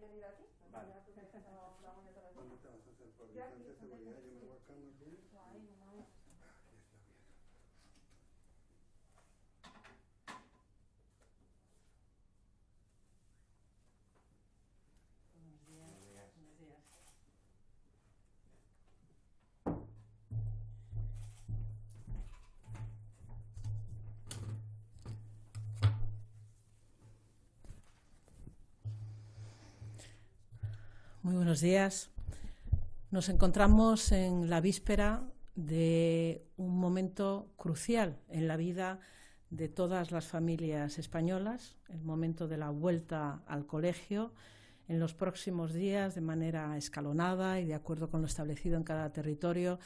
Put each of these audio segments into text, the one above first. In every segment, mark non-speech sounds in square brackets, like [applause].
yo ir Vale. Muy buenos días. Nos encontramos en la víspera de un momento crucial en la vida de todas las familias españolas, el momento de la vuelta al colegio en los próximos días de manera escalonada y de acuerdo con lo establecido en cada territorio,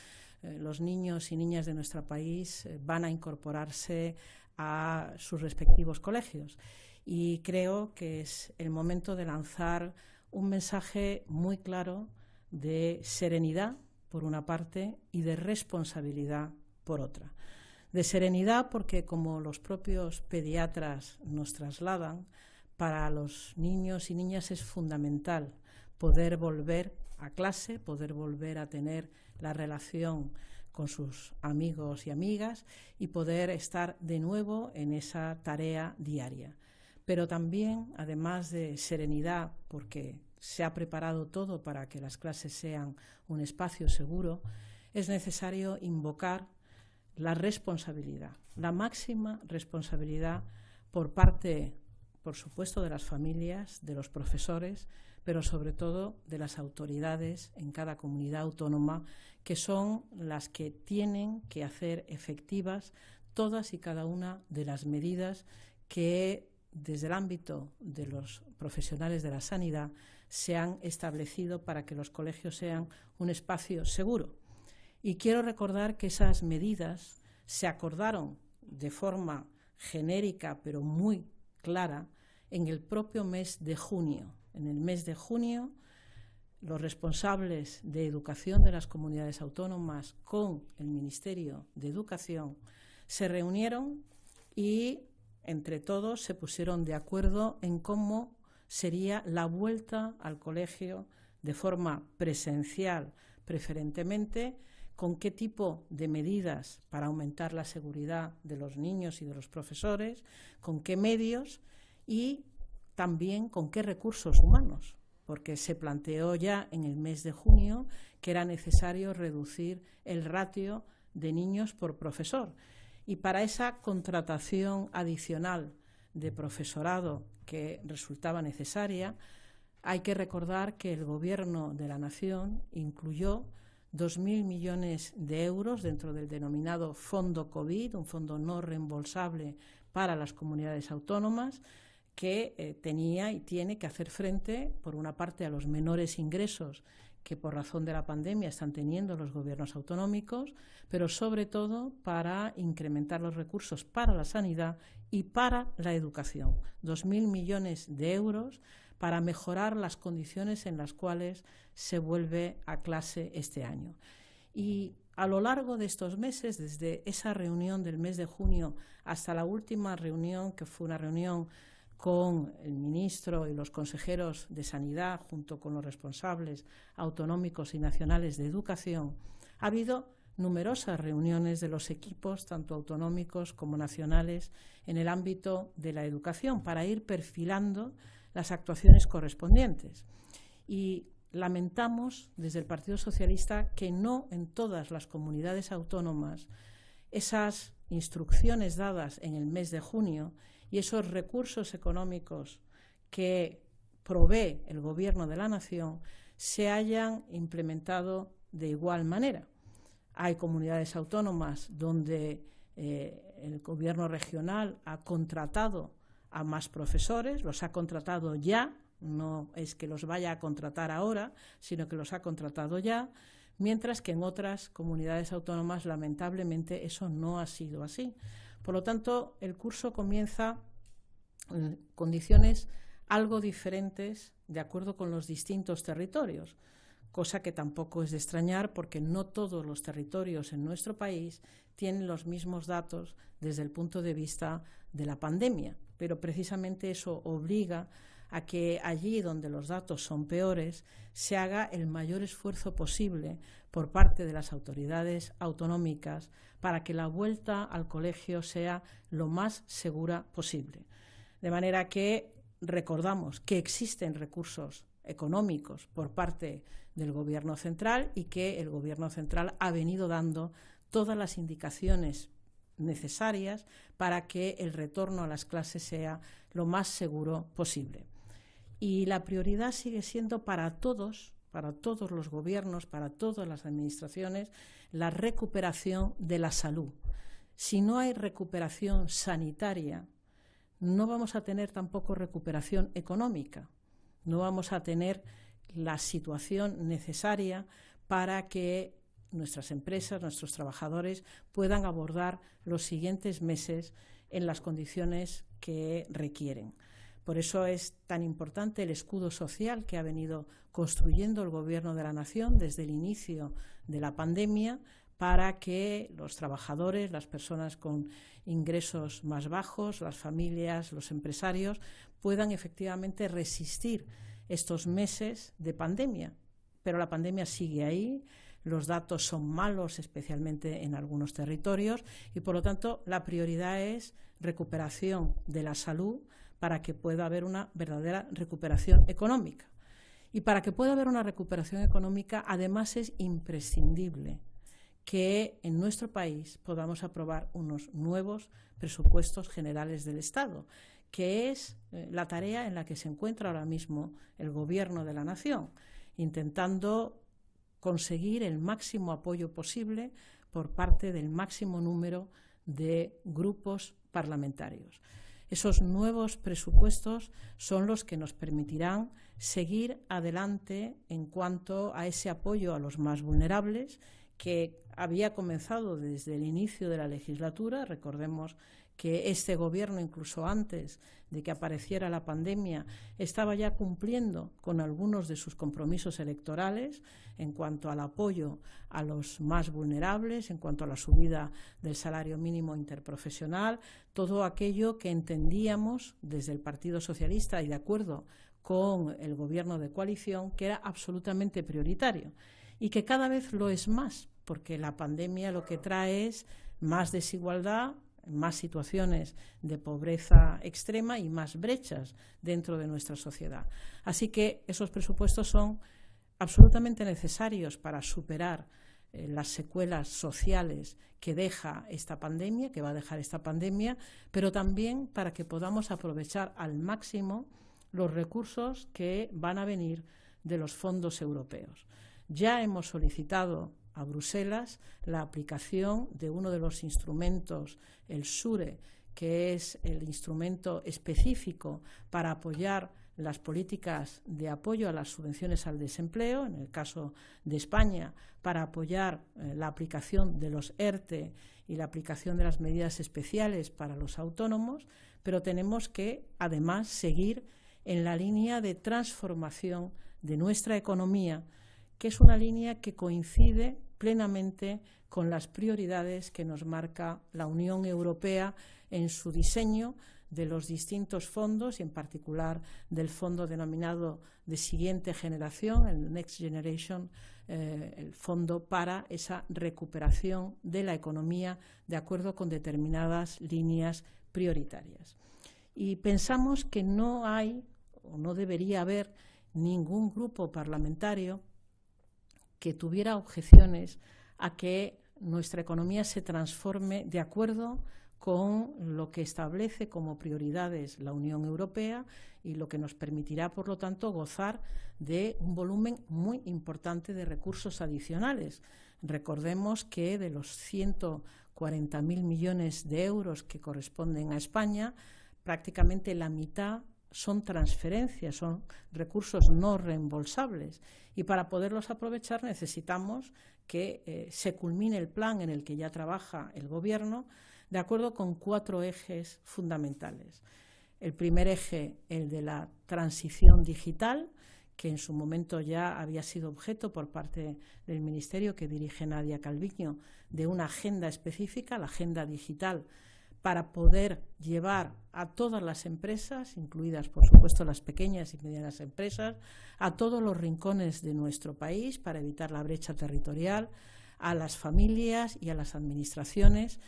eh, los niños y niñas de nuestro país eh, van a incorporarse a sus respectivos colegios. Y creo que es el momento de lanzar un mensaje muy claro de serenidad por una parte y de responsabilidad por otra. De serenidad porque, como los propios pediatras nos trasladan, para los niños y niñas es fundamental poder volver a clase, poder volver a tener la relación con sus amigos y amigas y poder estar de nuevo en esa tarea diaria pero también, además de serenidad, porque se ha preparado todo para que las clases sean un espacio seguro, es necesario invocar la responsabilidad, la máxima responsabilidad por parte, por supuesto, de las familias, de los profesores, pero sobre todo de las autoridades en cada comunidad autónoma, que son las que tienen que hacer efectivas todas y cada una de las medidas que desde el ámbito de los profesionales de la sanidad se han establecido para que los colegios sean un espacio seguro. Y quiero recordar que esas medidas se acordaron de forma genérica pero muy clara en el propio mes de junio. En el mes de junio, los responsables de educación de las comunidades autónomas con el Ministerio de Educación se reunieron y entre todos se pusieron de acuerdo en cómo sería la vuelta al colegio de forma presencial, preferentemente, con qué tipo de medidas para aumentar la seguridad de los niños y de los profesores, con qué medios y también con qué recursos humanos, porque se planteó ya en el mes de junio que era necesario reducir el ratio de niños por profesor y para esa contratación adicional de profesorado que resultaba necesaria, hay que recordar que el Gobierno de la Nación incluyó 2.000 millones de euros dentro del denominado Fondo COVID, un fondo no reembolsable para las comunidades autónomas, que eh, tenía y tiene que hacer frente, por una parte, a los menores ingresos que por razón de la pandemia están teniendo los gobiernos autonómicos, pero sobre todo para incrementar los recursos para la sanidad y para la educación. 2.000 millones de euros para mejorar las condiciones en las cuales se vuelve a clase este año. Y a lo largo de estos meses, desde esa reunión del mes de junio hasta la última reunión, que fue una reunión con el ministro y los consejeros de Sanidad, junto con los responsables autonómicos y nacionales de educación, ha habido numerosas reuniones de los equipos, tanto autonómicos como nacionales, en el ámbito de la educación, para ir perfilando las actuaciones correspondientes. Y lamentamos desde el Partido Socialista que no en todas las comunidades autónomas esas instrucciones dadas en el mes de junio y esos recursos económicos que provee el Gobierno de la Nación se hayan implementado de igual manera. Hay comunidades autónomas donde eh, el Gobierno regional ha contratado a más profesores, los ha contratado ya, no es que los vaya a contratar ahora, sino que los ha contratado ya, mientras que en otras comunidades autónomas lamentablemente eso no ha sido así. Por lo tanto, el curso comienza en condiciones algo diferentes de acuerdo con los distintos territorios, cosa que tampoco es de extrañar porque no todos los territorios en nuestro país tienen los mismos datos desde el punto de vista de la pandemia, pero precisamente eso obliga a que allí donde los datos son peores se haga el mayor esfuerzo posible por parte de las autoridades autonómicas para que la vuelta al colegio sea lo más segura posible. De manera que recordamos que existen recursos económicos por parte del Gobierno central y que el Gobierno central ha venido dando todas las indicaciones necesarias para que el retorno a las clases sea lo más seguro posible. Y la prioridad sigue siendo para todos, para todos los gobiernos, para todas las administraciones, la recuperación de la salud. Si no hay recuperación sanitaria, no vamos a tener tampoco recuperación económica, no vamos a tener la situación necesaria para que nuestras empresas, nuestros trabajadores puedan abordar los siguientes meses en las condiciones que requieren. Por eso es tan importante el escudo social que ha venido construyendo el Gobierno de la Nación desde el inicio de la pandemia para que los trabajadores, las personas con ingresos más bajos, las familias, los empresarios, puedan efectivamente resistir estos meses de pandemia. Pero la pandemia sigue ahí, los datos son malos, especialmente en algunos territorios, y por lo tanto la prioridad es recuperación de la salud, para que pueda haber una verdadera recuperación económica. Y para que pueda haber una recuperación económica, además es imprescindible que en nuestro país podamos aprobar unos nuevos presupuestos generales del Estado, que es eh, la tarea en la que se encuentra ahora mismo el Gobierno de la Nación, intentando conseguir el máximo apoyo posible por parte del máximo número de grupos parlamentarios. Esos nuevos presupuestos son los que nos permitirán seguir adelante en cuanto a ese apoyo a los más vulnerables que había comenzado desde el inicio de la legislatura. Recordemos que este gobierno, incluso antes de que apareciera la pandemia, estaba ya cumpliendo con algunos de sus compromisos electorales en cuanto al apoyo a los más vulnerables, en cuanto a la subida del salario mínimo interprofesional, todo aquello que entendíamos desde el Partido Socialista y de acuerdo con el gobierno de coalición que era absolutamente prioritario y que cada vez lo es más, porque la pandemia lo que trae es más desigualdad, más situaciones de pobreza extrema y más brechas dentro de nuestra sociedad. Así que esos presupuestos son absolutamente necesarios para superar eh, las secuelas sociales que deja esta pandemia, que va a dejar esta pandemia, pero también para que podamos aprovechar al máximo los recursos que van a venir de los fondos europeos. Ya hemos solicitado a Bruselas la aplicación de uno de los instrumentos, el SURE, que es el instrumento específico para apoyar las políticas de apoyo a las subvenciones al desempleo, en el caso de España, para apoyar eh, la aplicación de los ERTE y la aplicación de las medidas especiales para los autónomos, pero tenemos que, además, seguir en la línea de transformación de nuestra economía, que es una línea que coincide plenamente con las prioridades que nos marca la Unión Europea en su diseño de los distintos fondos y en particular del fondo denominado de siguiente generación, el Next Generation, eh, el fondo para esa recuperación de la economía de acuerdo con determinadas líneas prioritarias. Y pensamos que no hay o no debería haber ningún grupo parlamentario que tuviera objeciones a que nuestra economía se transforme de acuerdo con lo que establece como prioridades la Unión Europea y lo que nos permitirá, por lo tanto, gozar de un volumen muy importante de recursos adicionales. Recordemos que de los 140.000 millones de euros que corresponden a España, prácticamente la mitad son transferencias, son recursos no reembolsables. Y para poderlos aprovechar necesitamos que eh, se culmine el plan en el que ya trabaja el Gobierno de acuerdo con cuatro ejes fundamentales. El primer eje, el de la transición digital, que en su momento ya había sido objeto por parte del Ministerio que dirige Nadia Calviño de una agenda específica, la agenda digital para poder llevar a todas las empresas, incluidas por supuesto las pequeñas y medianas empresas, a todos los rincones de nuestro país para evitar la brecha territorial, a las familias y a las administraciones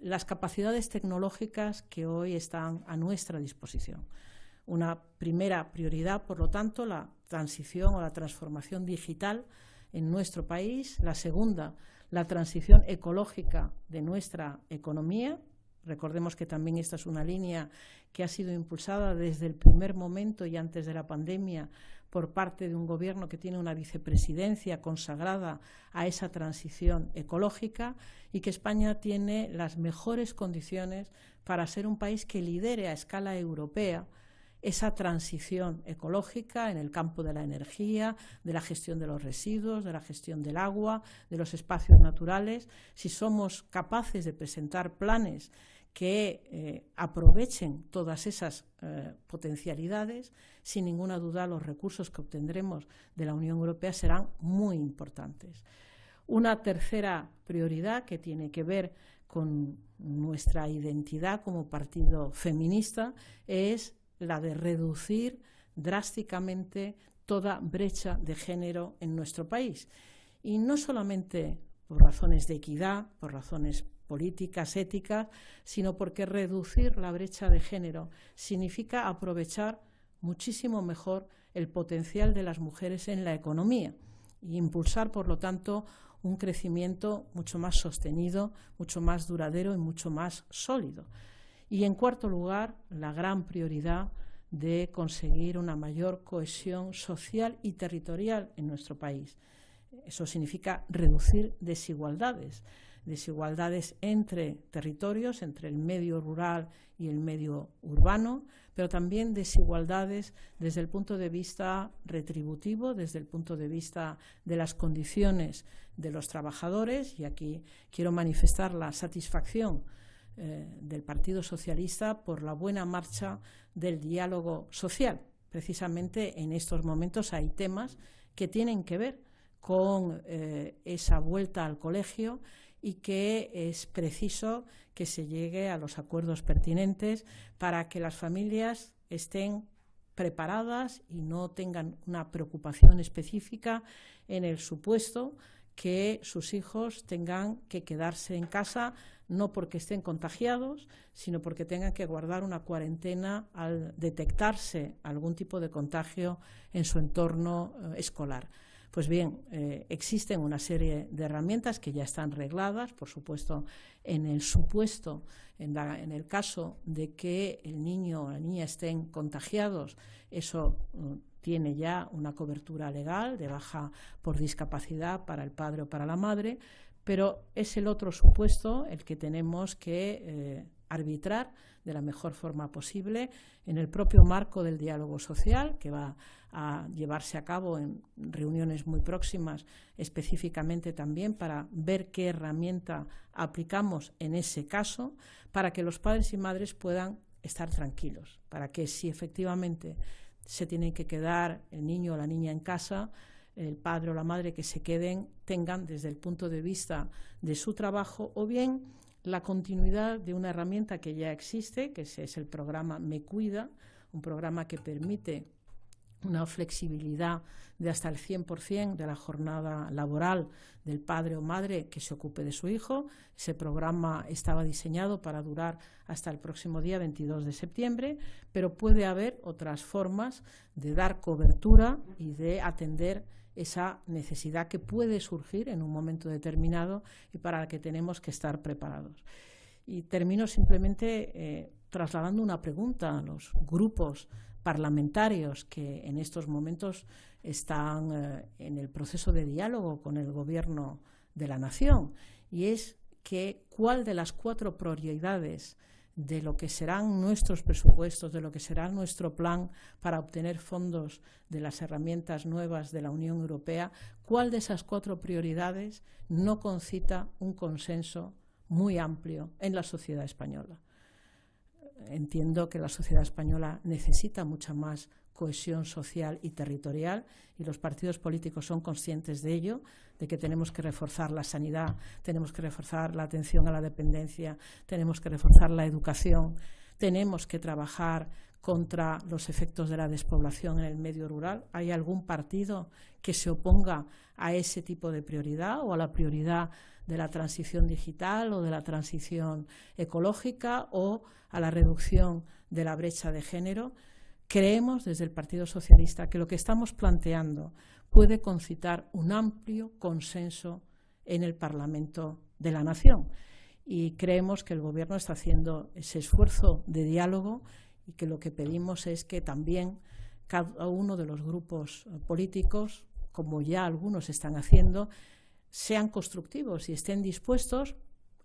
las capacidades tecnológicas que hoy están a nuestra disposición. Una primera prioridad, por lo tanto, la transición o la transformación digital en nuestro país. La segunda, la transición ecológica de nuestra economía Recordemos que también esta es una línea que ha sido impulsada desde el primer momento y antes de la pandemia por parte de un gobierno que tiene una vicepresidencia consagrada a esa transición ecológica y que España tiene las mejores condiciones para ser un país que lidere a escala europea esa transición ecológica en el campo de la energía, de la gestión de los residuos, de la gestión del agua, de los espacios naturales, si somos capaces de presentar planes que eh, aprovechen todas esas eh, potencialidades, sin ninguna duda los recursos que obtendremos de la Unión Europea serán muy importantes. Una tercera prioridad que tiene que ver con nuestra identidad como partido feminista es la de reducir drásticamente toda brecha de género en nuestro país. Y no solamente por razones de equidad, por razones políticas, éticas, sino porque reducir la brecha de género significa aprovechar muchísimo mejor el potencial de las mujeres en la economía e impulsar, por lo tanto, un crecimiento mucho más sostenido, mucho más duradero y mucho más sólido. Y en cuarto lugar, la gran prioridad de conseguir una mayor cohesión social y territorial en nuestro país. Eso significa reducir desigualdades, desigualdades entre territorios, entre el medio rural y el medio urbano, pero también desigualdades desde el punto de vista retributivo, desde el punto de vista de las condiciones de los trabajadores. Y aquí quiero manifestar la satisfacción eh, del Partido Socialista por la buena marcha del diálogo social. Precisamente en estos momentos hay temas que tienen que ver con eh, esa vuelta al colegio y que es preciso que se llegue a los acuerdos pertinentes para que las familias estén preparadas y no tengan una preocupación específica en el supuesto que sus hijos tengan que quedarse en casa, no porque estén contagiados, sino porque tengan que guardar una cuarentena al detectarse algún tipo de contagio en su entorno eh, escolar. Pues bien, eh, existen una serie de herramientas que ya están regladas, por supuesto, en el supuesto, en, en el caso de que el niño o la niña estén contagiados, eso mm, tiene ya una cobertura legal de baja por discapacidad para el padre o para la madre, pero es el otro supuesto el que tenemos que eh, arbitrar de la mejor forma posible en el propio marco del diálogo social que va a llevarse a cabo en reuniones muy próximas específicamente también para ver qué herramienta aplicamos en ese caso para que los padres y madres puedan estar tranquilos, para que si efectivamente se tienen que quedar el niño o la niña en casa, el padre o la madre que se queden tengan desde el punto de vista de su trabajo o bien la continuidad de una herramienta que ya existe, que es el programa Me Cuida, un programa que permite una flexibilidad de hasta el 100% de la jornada laboral del padre o madre que se ocupe de su hijo. Ese programa estaba diseñado para durar hasta el próximo día 22 de septiembre, pero puede haber otras formas de dar cobertura y de atender esa necesidad que puede surgir en un momento determinado y para la que tenemos que estar preparados. Y termino simplemente eh, trasladando una pregunta a los grupos parlamentarios que en estos momentos están eh, en el proceso de diálogo con el Gobierno de la Nación, y es que cuál de las cuatro prioridades de lo que serán nuestros presupuestos, de lo que será nuestro plan para obtener fondos de las herramientas nuevas de la Unión Europea, cuál de esas cuatro prioridades no concita un consenso muy amplio en la sociedad española entiendo que la sociedad española necesita mucha más cohesión social y territorial y los partidos políticos son conscientes de ello, de que tenemos que reforzar la sanidad, tenemos que reforzar la atención a la dependencia, tenemos que reforzar la educación, tenemos que trabajar contra los efectos de la despoblación en el medio rural? ¿Hay algún partido que se oponga a ese tipo de prioridad o a la prioridad de la transición digital o de la transición ecológica o a la reducción de la brecha de género? Creemos desde el Partido Socialista que lo que estamos planteando puede concitar un amplio consenso en el Parlamento de la Nación. Y creemos que el Gobierno está haciendo ese esfuerzo de diálogo y que lo que pedimos es que también cada uno de los grupos eh, políticos, como ya algunos están haciendo, sean constructivos y estén dispuestos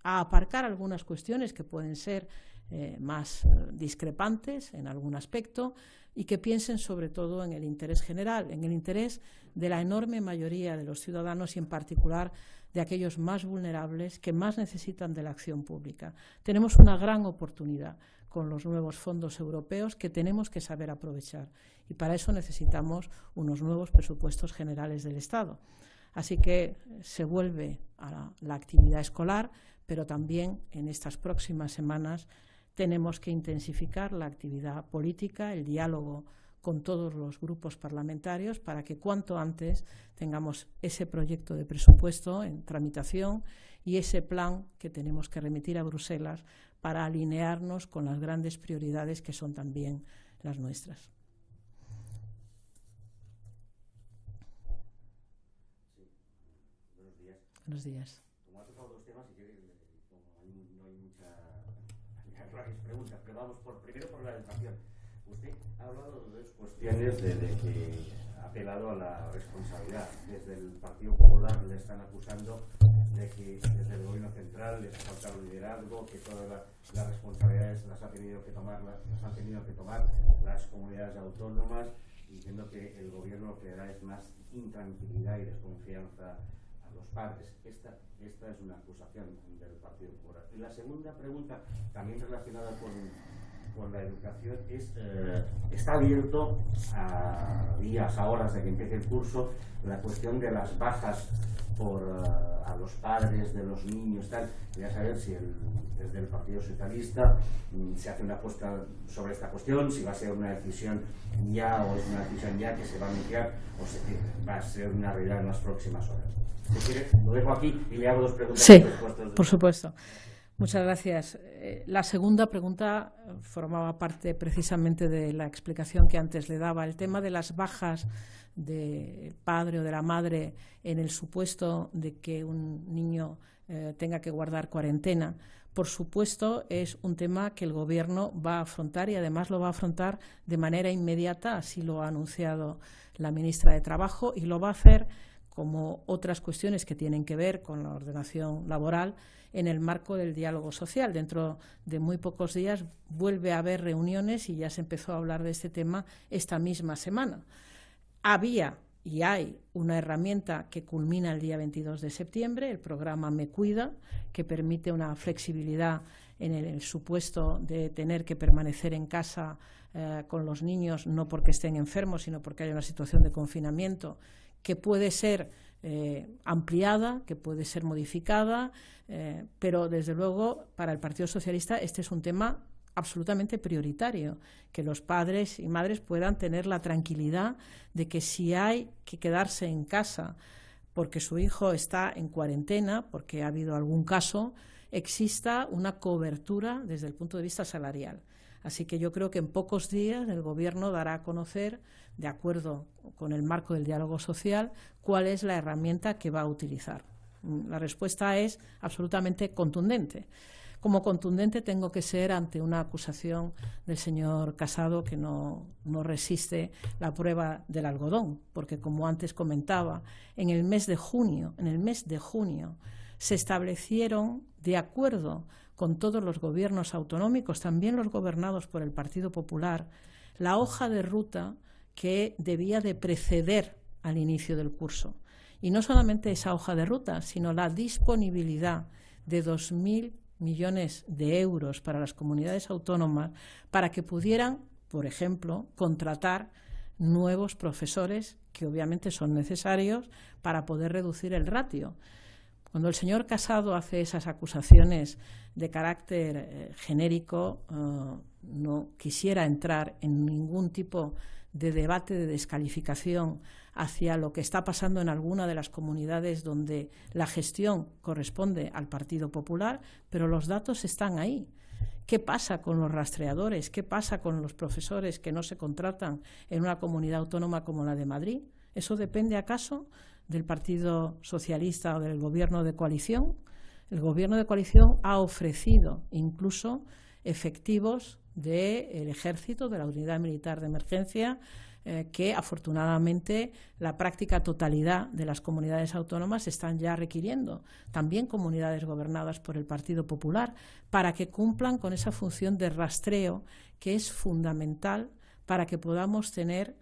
a aparcar algunas cuestiones que pueden ser eh, más eh, discrepantes en algún aspecto y que piensen sobre todo en el interés general, en el interés de la enorme mayoría de los ciudadanos y en particular de aquellos más vulnerables que más necesitan de la acción pública. Tenemos una gran oportunidad con los nuevos fondos europeos que tenemos que saber aprovechar y para eso necesitamos unos nuevos presupuestos generales del Estado. Así que se vuelve a la, actividad escolar, pero también en estas próximas semanas tenemos que intensificar la actividad política, el diálogo con todos los grupos parlamentarios para que cuanto antes tengamos ese proyecto de presupuesto en tramitación y ese plan que tenemos que remitir a Bruselas para alinearnos con las grandes prioridades que son también las nuestras. Buenos días. dos temas, y [laughs] no hay preguntas, pero primero por la ha hablado de dos cuestiones de, que ha apelado a la responsabilidad. Desde el Partido Popular le están acusando de que desde el gobierno central les ha faltado liderazgo, que todas las responsabilidades las, ha tenido que tomar, las, han tenido que tomar las comunidades autónomas, diciendo que el gobierno lo que da es más intranquilidad y desconfianza a los padres. Esta, esta es una acusación del Partido Popular. Y la segunda pregunta, también relacionada con por la educación es, eh, está abierto a días, a horas de que empiece el curso, la cuestión de las bajas por, eh, a los padres de los niños, tal. Quería saber si desde el Partido Socialista mm, se hace una apuesta sobre esta cuestión, si va a ser una decisión ya o es una decisión ya que se va a iniciar o se, eh, va a ser una realidad en las próximas horas. Si lo dejo aquí y le hago dos preguntas. Sí, por supuesto. Muchas gracias. Eh, la segunda pregunta eh, formaba parte precisamente de la explicación que antes le daba. El tema de las bajas del padre o de la madre en el supuesto de que un niño eh, tenga que guardar cuarentena, por supuesto, es un tema que el Gobierno va a afrontar y además lo va a afrontar de manera inmediata, así lo ha anunciado la ministra de Trabajo, y lo va a hacer como otras cuestiones que tienen que ver con la ordenación laboral en el marco del diálogo social. Dentro de muy pocos días vuelve a haber reuniones y ya se empezó a hablar de este tema esta misma semana. Había y hay una herramienta que culmina el día 22 de septiembre, el programa Me Cuida, que permite una flexibilidad en el supuesto de tener que permanecer en casa eh, con los niños, no porque estén enfermos, sino porque hay una situación de confinamiento que puede ser eh, ampliada, que puede ser modificada, eh, pero desde luego para el Partido Socialista este es un tema absolutamente prioritario, que los padres y madres puedan tener la tranquilidad de que si hay que quedarse en casa porque su hijo está en cuarentena, porque ha habido algún caso, exista una cobertura desde el punto de vista salarial. Así que yo creo que en pocos días el Gobierno dará a conocer, de acuerdo con el marco del diálogo social, cuál es la herramienta que va a utilizar. Mm, la respuesta es absolutamente contundente. Como contundente tengo que ser ante una acusación del señor Casado que no, no resiste la prueba del algodón, porque como antes comentaba, en el mes de junio, en el mes de junio, se establecieron de acuerdo con todos los gobiernos autonómicos, también los gobernados por el Partido Popular, la hoja de ruta que debía de preceder al inicio del curso. Y no solamente esa hoja de ruta, sino la disponibilidad de 2.000 millones de euros para las comunidades autónomas para que pudieran, por ejemplo, contratar nuevos profesores que obviamente son necesarios para poder reducir el ratio. Cuando el señor Casado hace esas acusaciones de carácter eh, genérico, eh, no quisiera entrar en ningún tipo de debate de descalificación hacia lo que está pasando en alguna de las comunidades donde la gestión corresponde al Partido Popular, pero los datos están ahí. ¿Qué pasa con los rastreadores? ¿Qué pasa con los profesores que no se contratan en una comunidad autónoma como la de Madrid? ¿Eso depende acaso del Partido Socialista o del Gobierno de coalición, el Gobierno de coalición ha ofrecido incluso efectivos del Ejército, de la Unidad Militar de Emergencia, eh, que afortunadamente la práctica totalidad de las comunidades autónomas están ya requiriendo, también comunidades gobernadas por el Partido Popular, para que cumplan con esa función de rastreo que es fundamental para que podamos tener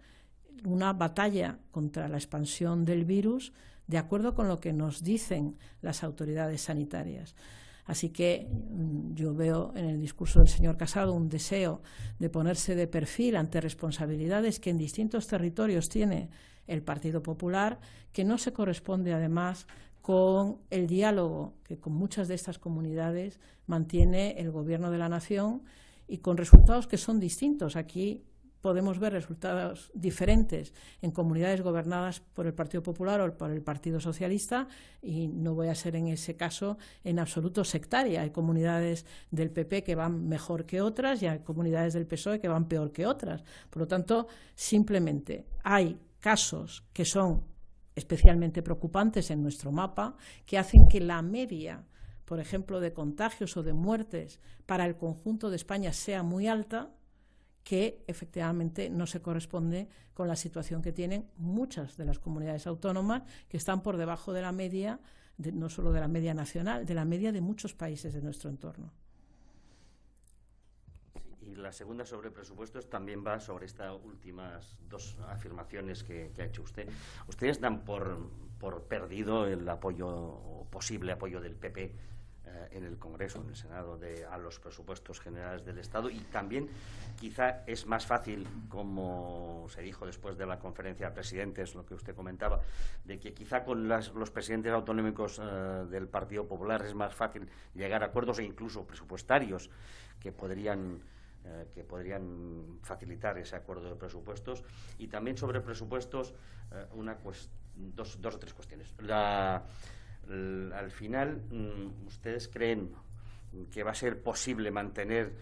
una batalla contra la expansión del virus de acuerdo con lo que nos dicen las autoridades sanitarias. Así que mm, yo veo en el discurso del señor Casado un deseo de ponerse de perfil ante responsabilidades que en distintos territorios tiene el Partido Popular, que no se corresponde además con el diálogo que con muchas de estas comunidades mantiene el Gobierno de la Nación y con resultados que son distintos. Aquí podemos ver resultados diferentes en comunidades gobernadas por el Partido Popular o por el Partido Socialista y no voy a ser en ese caso en absoluto sectaria. Hay comunidades del PP que van mejor que otras y hay comunidades del PSOE que van peor que otras. Por lo tanto, simplemente hay casos que son especialmente preocupantes en nuestro mapa que hacen que la media por ejemplo, de contagios o de muertes para el conjunto de España sea muy alta, que efectivamente no se corresponde con la situación que tienen muchas de las comunidades autónomas que están por debajo de la media, no solo de la media nacional, de la media de muchos países de nuestro entorno. y la segunda sobre presupuestos también va sobre estas últimas dos afirmaciones que, ha hecho usted. ¿Ustedes dan por, por perdido el apoyo, posible apoyo del PP eh, en el Congreso, en el Senado, de, a los presupuestos generales del Estado y también quizá es más fácil, como se dijo después de la conferencia de presidentes, lo que usted comentaba, de que quizá con los presidentes autonómicos eh, del Partido Popular es más fácil llegar a acuerdos e incluso presupuestarios que podrían eh, que podrían facilitar ese acuerdo de presupuestos. Y también sobre presupuestos, una dos, dos, o tres cuestiones. La, al final, mm, ¿ustedes creen que va a ser posible mantener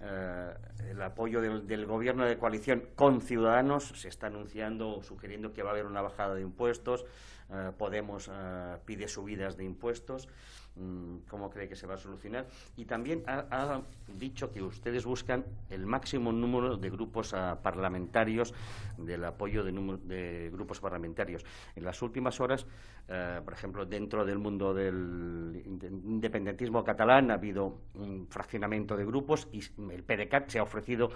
eh, el apoyo del, gobierno de coalición con Ciudadanos? Se está anunciando o sugiriendo que va a haber una bajada de impuestos. Eh, Podemos eh, pide subidas de impuestos. Mm, cómo cree que se va a solucionar. Y también ha, dicho que ustedes buscan el máximo número de grupos ah, parlamentarios, del apoyo de, grupos parlamentarios. En las últimas horas, eh, por ejemplo, dentro del mundo del independentismo catalán ha habido un fraccionamiento de grupos y el PDCAT se ha ofrecido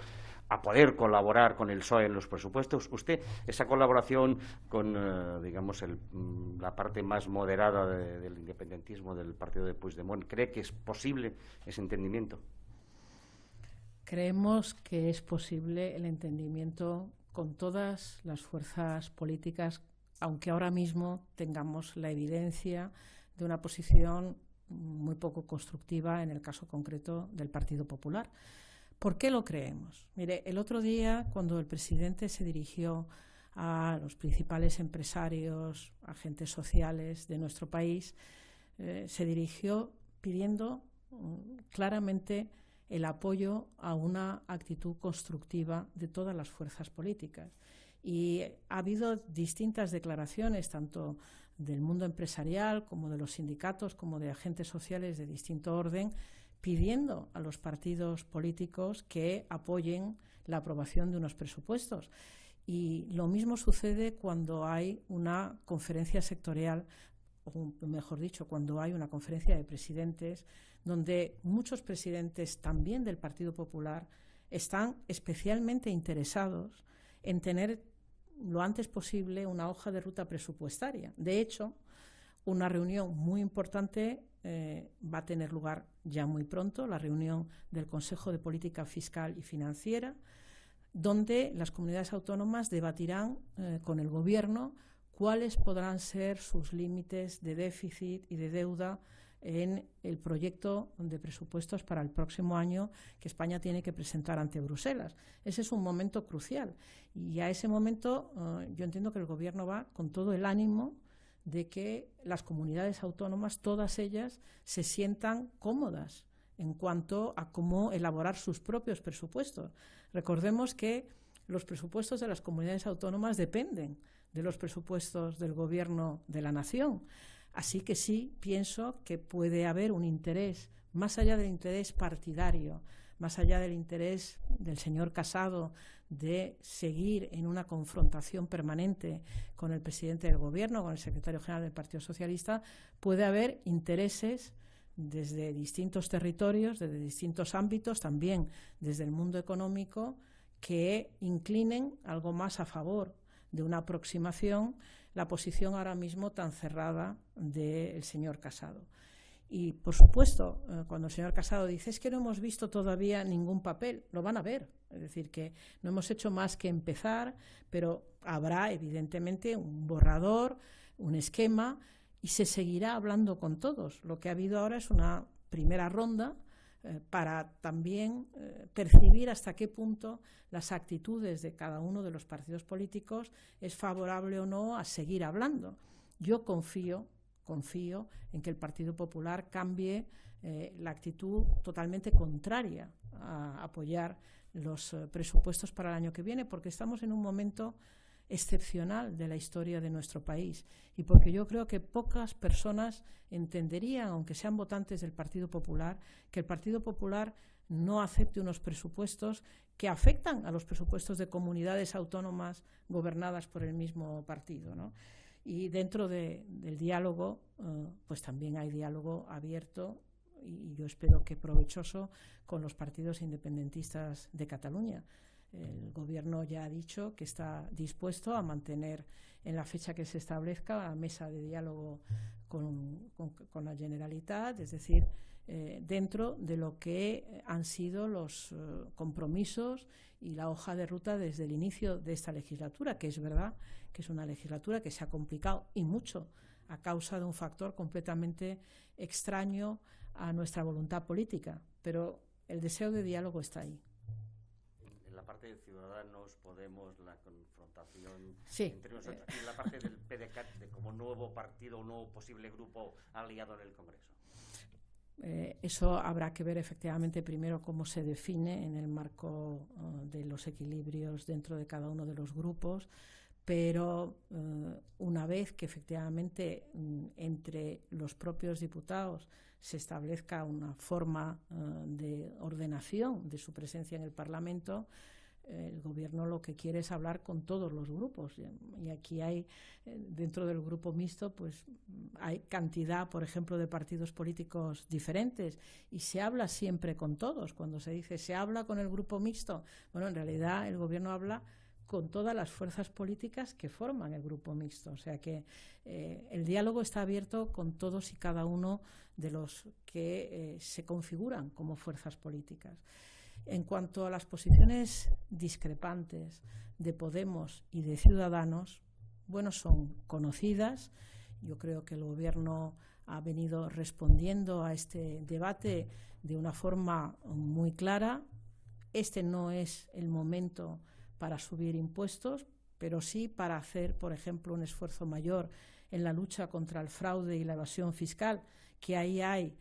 a poder colaborar con el PSOE en los presupuestos. ¿Usted esa colaboración con, eh, digamos, mm, la parte más moderada del independentismo del Parlamento partido de ¿Cree que es posible ese entendimiento? Creemos que es posible el entendimiento con todas las fuerzas políticas, aunque ahora mismo tengamos la evidencia de una posición muy poco constructiva en el caso concreto del Partido Popular. ¿Por qué lo creemos? Mire, el otro día, cuando el presidente se dirigió a los principales empresarios, agentes sociales de nuestro país, eh, se dirigió pidiendo mm, claramente el apoyo a una actitud constructiva de todas las fuerzas políticas. Y ha habido distintas declaraciones, tanto del mundo empresarial como de los sindicatos, como de agentes sociales de distinto orden, pidiendo a los partidos políticos que apoyen la aprobación de unos presupuestos. Y lo mismo sucede cuando hay una conferencia sectorial o mejor dicho, cuando hay una conferencia de presidentes, donde muchos presidentes también del Partido Popular están especialmente interesados en tener lo antes posible una hoja de ruta presupuestaria. De hecho, una reunión muy importante eh, va a tener lugar ya muy pronto, la reunión del Consejo de Política Fiscal y Financiera, donde las comunidades autónomas debatirán eh, con el Gobierno cuáles podrán ser sus límites de déficit y de deuda en el proyecto de presupuestos para el próximo año que España tiene que presentar ante Bruselas. Ese es un momento crucial y a ese momento eh, yo entiendo que el Gobierno va con todo el ánimo de que las comunidades autónomas, todas ellas, se sientan cómodas en cuanto a cómo elaborar sus propios presupuestos. Recordemos que los presupuestos de las comunidades autónomas dependen de los presupuestos del Gobierno de la Nación. Así que sí pienso que puede haber un interés, más allá del interés partidario, más allá del interés del señor Casado de seguir en una confrontación permanente con el presidente del Gobierno, con el secretario general del Partido Socialista, puede haber intereses desde distintos territorios, desde distintos ámbitos, también desde el mundo económico, que inclinen algo más a favor de una aproximación la posición ahora mismo tan cerrada del señor Casado. Y, por supuesto, eh, cuando el señor Casado dice es que no hemos visto todavía ningún papel, lo van a ver. Es decir, que no hemos hecho más que empezar, pero habrá, evidentemente, un borrador, un esquema, y se seguirá hablando con todos. Lo que ha habido ahora es una primera ronda eh, para también eh, percibir hasta qué punto las actitudes de cada uno de los partidos políticos es favorable o no a seguir hablando. Yo confío, confío en que el Partido Popular cambie eh, la actitud totalmente contraria a apoyar los presupuestos para el año que viene, porque estamos en un momento excepcional de la historia de nuestro país y porque yo creo que pocas personas entenderían, aunque sean votantes del Partido Popular, que el Partido Popular no acepte unos presupuestos que afectan a los presupuestos de comunidades autónomas gobernadas por el mismo partido. ¿no? Y dentro del diálogo, eh, pues también hay diálogo abierto y yo espero que provechoso con los partidos independentistas de Cataluña el Gobierno ya ha dicho que está dispuesto a mantener en la fecha que se establezca la mesa de diálogo con, la Generalitat, es decir, eh, dentro de lo que han sido los eh, compromisos y la hoja de ruta desde el inicio de esta legislatura, que es verdad que es una legislatura que se ha complicado y mucho a causa de un factor completamente extraño a nuestra voluntad política, pero el deseo de diálogo está ahí parte de Ciudadanos, Podemos, la confrontación entre nosotros y la parte del PDCAT como nuevo partido, nuevo posible grupo aliado en el Congreso. Eh, eso habrá que ver efectivamente primero cómo se define en el marco eh, de los equilibrios dentro de cada uno de los grupos, pero eh, una vez que efectivamente mm, entre los propios diputados se establezca una forma de ordenación de su presencia en el Parlamento, el gobierno lo que quiere es hablar con todos los grupos y aquí hay eh, dentro del grupo mixto pues hay cantidad por ejemplo de partidos políticos diferentes y se habla siempre con todos cuando se dice se habla con el grupo mixto bueno en realidad el gobierno habla con todas las fuerzas políticas que forman el grupo mixto. O sea que eh, el diálogo está abierto con todos y cada uno de los que eh, se configuran como fuerzas políticas. En cuanto a las posiciones discrepantes de Podemos y de Ciudadanos, bueno, son conocidas. Yo creo que el Gobierno ha venido respondiendo a este debate de una forma muy clara. Este no es el momento para subir impuestos, pero sí para hacer, por ejemplo, un esfuerzo mayor en la lucha contra el fraude y la evasión fiscal, que ahí hay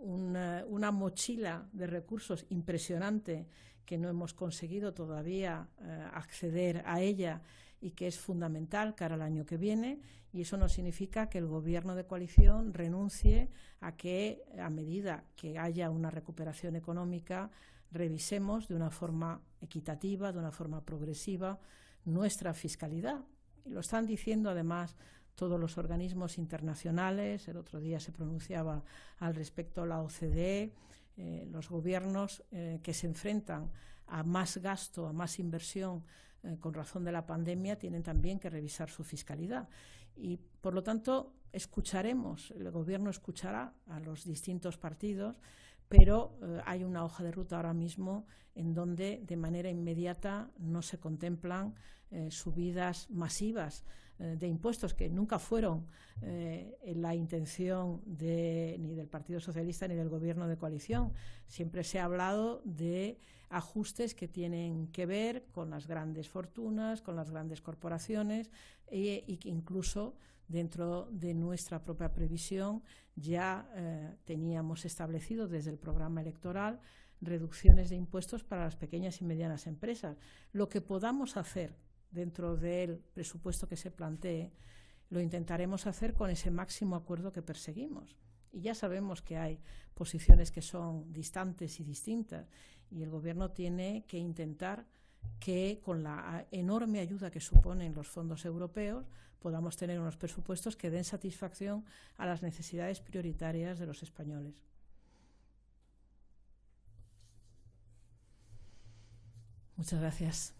una, mochila de recursos impresionante que no hemos conseguido todavía eh, acceder a ella y que es fundamental para el año que viene. Y eso no significa que el Gobierno de coalición renuncie a que, a medida que haya una recuperación económica, revisemos de una forma equitativa, de una forma progresiva, nuestra fiscalidad. lo están diciendo, además, todos los organismos internacionales. El otro día se pronunciaba al respecto la OCDE, eh, los gobiernos eh, que se enfrentan a más gasto, a más inversión eh, con razón de la pandemia, tienen también que revisar su fiscalidad. Y, por lo tanto, escucharemos, el Gobierno escuchará a los distintos partidos, pero hay una hoja de ruta ahora mismo en donde, de manera inmediata, no se contemplan subidas masivas eh, de impuestos que nunca fueron eh, en la intención de, ni del Partido Socialista ni del Gobierno de coalición. Siempre se ha hablado de ajustes que tienen que ver con las grandes fortunas, con las grandes corporaciones e, y incluso dentro de nuestra propia previsión ya teníamos establecido desde el programa electoral reducciones de impuestos para las pequeñas y medianas empresas. Lo que podamos hacer dentro del presupuesto que se plantee, lo intentaremos hacer con ese máximo acuerdo que perseguimos. Y ya sabemos que hay posiciones que son distantes y distintas, y el Gobierno tiene que intentar que con la enorme ayuda que suponen los fondos europeos podamos tener unos presupuestos que den satisfacción a las necesidades prioritarias de los españoles. Muchas gracias.